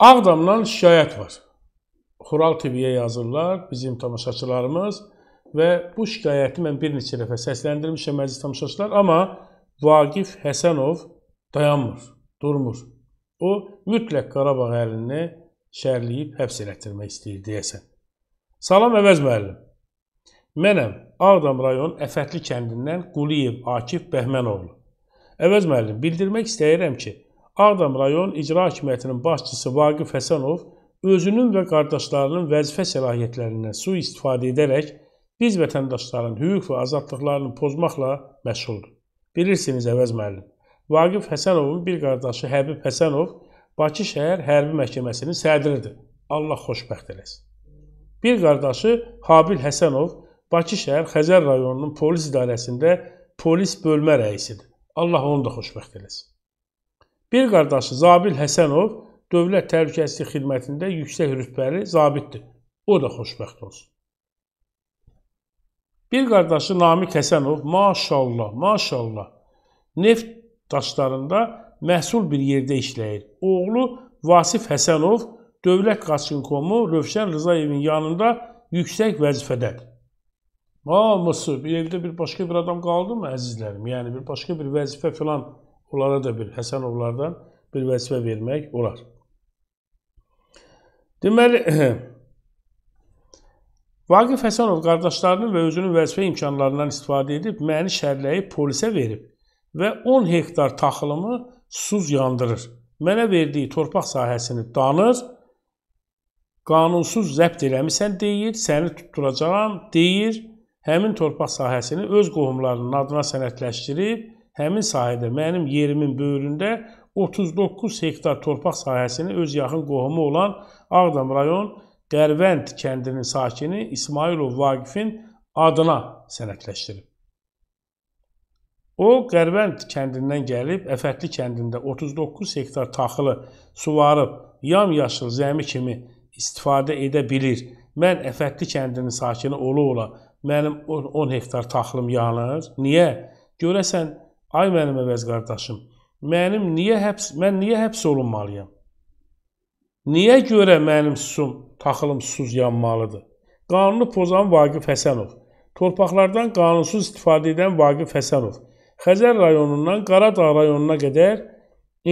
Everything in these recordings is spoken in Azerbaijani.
Ağdamdan şikayət var. Xural TV-yə yazırlar bizim tamaşaçılarımız və bu şikayəti mən bir neçə dəfə səsləndirmişəm əziz tamaşaçılar, amma Vaqif Həsənov dayanmır, durmur. O mütləq Qarabağ əlini şərləyib həbs elətdirmək istəyir deyəsən. Salam əvəz müəllim. Mənəm Ağdam rayon Əfətli kəndindən Quliyev Akif Bəhmənoğlu. Əvəz müəllim, bildirmək istəyirəm ki, Ağdam rayon İcra Hakimiyyətinin başçısı Vaqif Həsənov özünün və qardaşlarının vəzifə səlahiyyətlərindən sui-istifadə edərək biz vətəndaşların hüquq və azadlıqlarını pozmaqla məşğuldur. Bilirsiniz əvəz müəllim. Vaqif Həsənovun bir qardaşı Həbib Həsənov Bakı şəhər hərbi məhkəməsinin sədridir. Allah xoşbəxt eləsin. Bir qardaşı Habil Həsənov Bakı şəhər Xəzər rayonunun polis idarəsində polis bölmə rəisidir. Allah onu da xoşbəxt eləsin. Bir qardaşı Zabil Həsənov Dövlət Təhlükəsizlik Xidmətində yüksək rütbəli zabitdir. O da xoşbəxt olsun. Bir qardaşı Namiq Həsənov maşallah, maşallah neft daşlarında məhsul bir yerdə işləyir. Oğlu Vasif Həsənov Dövlət Qaçınkomu Rövşən Rızayevin yanında yüksək vəzifədədir. Hamısı bir evdə bir başqa bir adam qaldı mı əzizlərim? Yəni bir başqa bir vəzifə filan Onlara da bir Həsənovlardan bir vəzifə vermək olar. Deməli Vaqif Həsənov qardaşlarının və özünün vəzifə imkanlarından istifadə edib məni şərləyib polisə verib və 10 hektar taxılımı suz yandırır. Mənə verdiyi torpaq sahəsini danır. Qanunsuz zəbt eləmisən deyir, səni tutduracağam deyir. Həmin torpaq sahəsini öz qohumlarının adına sənədləşdirib həmin sahədə mənim yerimin böyründə 39 hektar torpaq sahəsini öz yaxın qohumu olan Ağdam rayon Dərvənd kəndinin sakini İsmailov Vaqifin adına sənədləşdirib. O, Qərvənd kəndindən gəlib Əfətli kəndində 39 hektar taxılı suvarıb yamyaşıl zəmi kimi istifadə edə bilir. Mən Əfətli kəndinin sakini ola-ola mənim 10 hektar taxılım yanır. Niyə? Görəsən, Ay mənim əvəz qardaşım, mənim niyə həbs, mən niyə həbs olunmalıyam? Niyə görə mənim susum, taxılım susuz yanmalıdır? Qanunu pozan Vaqif Həsənov, torpaqlardan qanunsuz istifadə edən Vaqif Həsənov, Xəzər rayonundan Qaradağ rayonuna qədər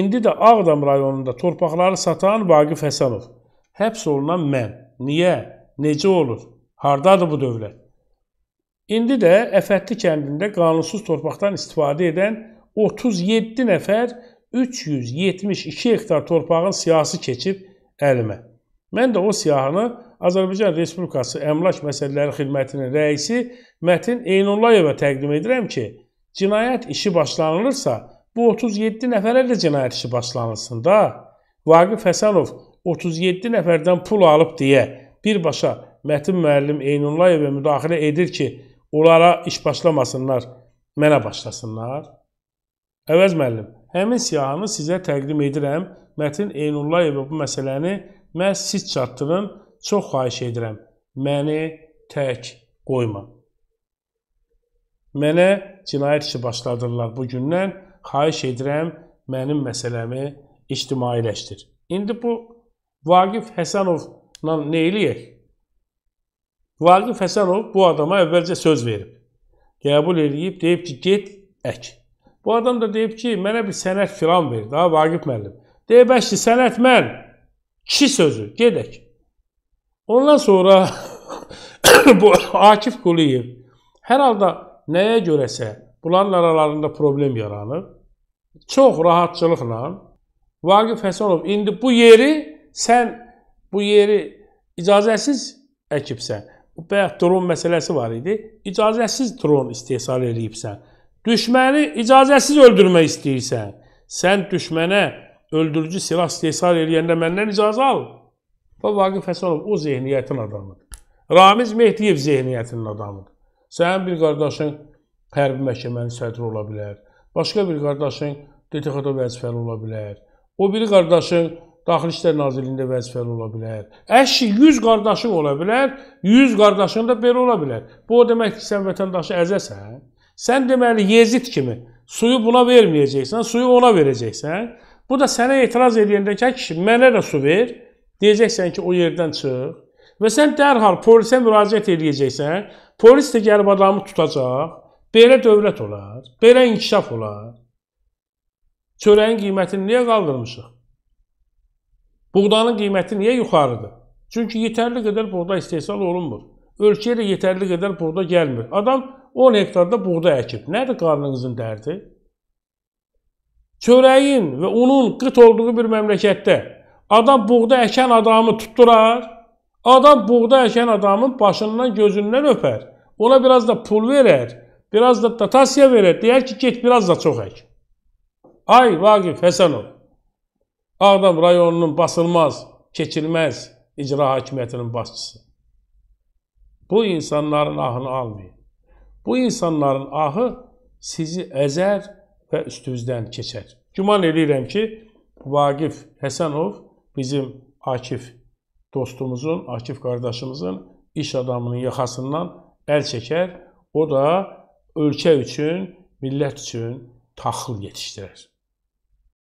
indi də Ağdam rayonunda torpaqları satan Vaqif Həsənov, həbs olunan mən. Niyə? Necə olur? Hardadır bu dövlət? İndi də Əfətli kəndində qanunsuz torpaqdan istifadə edən 37 nəfər 372 hektar torpağın siyahısı keçib əlimə. Mən də o siyahını Azərbaycan Respublikası Əmlak Məsələləri Xidmətinin rəisi Mətin Eynullayeva təqdim edirəm ki, cinayət işi başlanılırsa, bu 37 nəfərə də cinayət işi başlanılsın da. Vaqif Həsənov 37 nəfərdən pul alıb deyə birbaşa Mətin müəllim Eynullayeva müdaxilə edir ki, Onlara iş başlamasınlar, mənə başlasınlar. Əvəz müəllim, həmin siyahını sizə təqdim edirəm. Mətin Eynullayeva bu məsələni məhz siz çatdırın. Çox xahiş edirəm. Məni tək qoyma. Mənə cinayət işi başladırlar bu gündən. Xahiş edirəm, mənim məsələmi ictimailəşdir. İndi bu Vaqif Həsənovla nə eləyək? Valide Fəsəlov bu adama əvvəlcə söz verib. Qəbul eləyib, deyib ki, get, ək. Bu adam da deyib ki, mənə bir sənət filan ver, daha Vaqif müəllim. Deyib, əşli, sənət mən, kişi sözü, gedək. Ondan sonra bu Akif Quliyev hər halda nəyə görəsə bunların aralarında problem yaranır. Çox rahatçılıqla Vaqif Həsənov indi bu yeri sən bu yeri icazəsiz əkibsən və dron məsələsi var idi. İcazəsiz dron istehsal eləyibsən, düşməni icazəsiz öldürmək istəyirsən, sən düşmənə öldürücü silah istehsal eləyəndə məndən icazə al. Və Vaqif Həsənov o zehniyyətin adamıdır. Ramiz Mehdiyev zehniyyətinin adamıdır. Sənin bir qardaşın hərbi məhkəmənin sədri ola bilər. Başqa bir qardaşın DTX-da vəzifəli ola bilər. O biri qardaşın Daxili İşlər Nazirliyində vəzifəli ola bilər. Əşi 100 qardaşın ola bilər, 100 qardaşın da belə ola bilər. Bu o deməkdir ki, sən vətəndaşı əzəsən. Sən deməli Yezid kimi suyu buna verməyəcəksən, suyu ona verəcəksən. Bu da sənə etiraz edəndə ki, kişi mənə də su ver, deyəcəksən ki, o yerdən çıx. Və sən dərhal polisə müraciət edəcəksən. Polis də gəlib adamı tutacaq. Belə dövlət olar, belə inkişaf olar. Çörəyin qiymətini niyə qaldırmışıq? Buğdanın qiyməti niyə yuxarıdır? Çünki yetərli qədər buğda istehsal olunmur. Ölkəyə də yetərli qədər buğda gəlmir. Adam 10 hektarda buğda əkib. Nədir qarnınızın dərdi? Çörəyin və unun qıt olduğu bir məmləkətdə adam buğda əkən adamı tutdurar. Adam buğda əkən adamın başından, gözündən öpər. Ona biraz da pul verər, biraz da dotasiya verər. Deyər ki, get biraz da çox ək. Ay Vaqif Həsənov Ağdam rayonunun basılmaz, keçilməz icra hakimiyyətinin başçısı. Bu insanların ahını almayın. Bu insanların ahı sizi əzər və üstünüzdən keçər. Güman edirəm ki, Vagif Həsənov bizim Akif dostumuzun, Akif qardaşımızın iş adamının yaxasından əl çəkər. O da ölkə üçün, millət üçün taxıl yetişdirər.